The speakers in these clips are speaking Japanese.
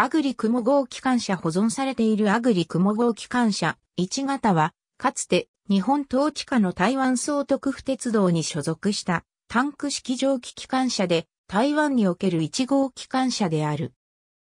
アグリ雲号機関車保存されているアグリ雲号機関車1型は、かつて日本統治下の台湾総督府鉄道に所属したタンク式蒸気機関車で台湾における1号機関車である。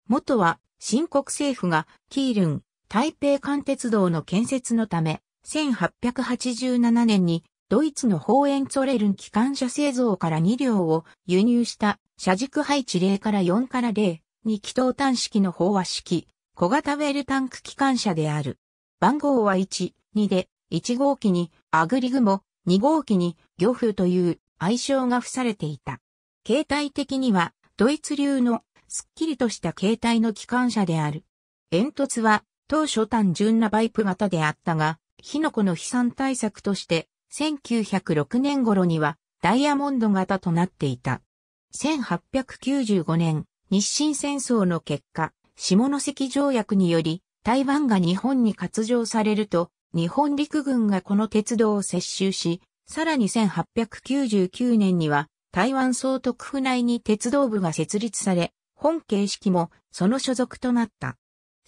元は新国政府がキールン、台北間鉄道の建設のため、1887年にドイツのホーエンツォレルン機関車製造から2両を輸入した車軸配置0から4から0 2気筒端式の飽和式、小型ウェルタンク機関車である。番号は1、2で、1号機にアグリグモ、2号機に漁夫という愛称が付されていた。形態的にはドイツ流のすっきりとした形態の機関車である。煙突は当初単純なバイプ型であったが、火の粉の飛散対策として1906年頃にはダイヤモンド型となっていた。1895年、日清戦争の結果、下関条約により、台湾が日本に割譲されると、日本陸軍がこの鉄道を接収し、さらに1899年には、台湾総督府内に鉄道部が設立され、本形式もその所属となった。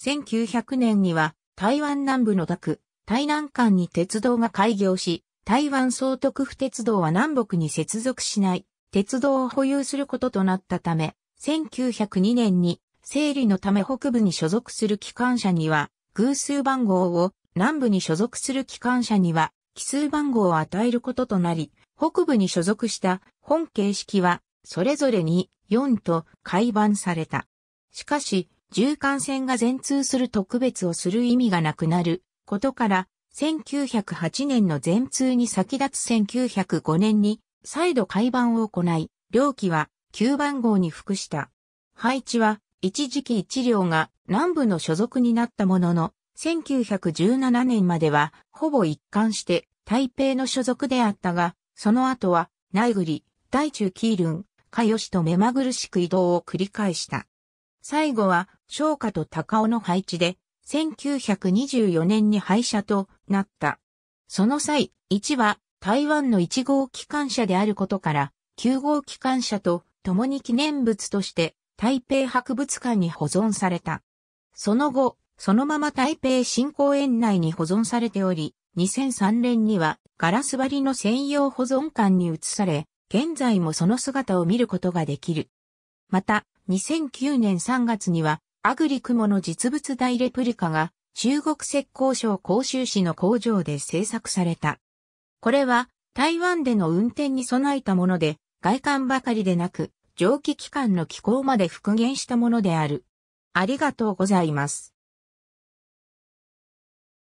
1900年には、台湾南部の岳、台南間に鉄道が開業し、台湾総督府鉄道は南北に接続しない鉄道を保有することとなったため、1902年に整理のため北部に所属する機関車には偶数番号を、南部に所属する機関車には奇数番号を与えることとなり、北部に所属した本形式はそれぞれに4と改版された。しかし、重貫線が全通する特別をする意味がなくなることから、1908年の全通に先立つ1905年に再度改版を行い、両機は9番号に服した。配置は一時期一両が南部の所属になったものの、1917年まではほぼ一貫して台北の所属であったが、その後は内栗、大中キールン、かよしと目まぐるしく移動を繰り返した。最後は昭和と高尾の配置で、1924年に廃車となった。その際、1は台湾の1号機関車であることから、9号機関車と共に記念物として台北博物館に保存された。その後、そのまま台北新公園内に保存されており、2003年にはガラス張りの専用保存館に移され、現在もその姿を見ることができる。また、2009年3月には、アグリ雲の実物大レプリカが、中国浙江省広州市の工場で製作された。これは、台湾での運転に備えたもので、外観ばかりでなく、蒸気機関の機構まで復元したものである。ありがとうございます。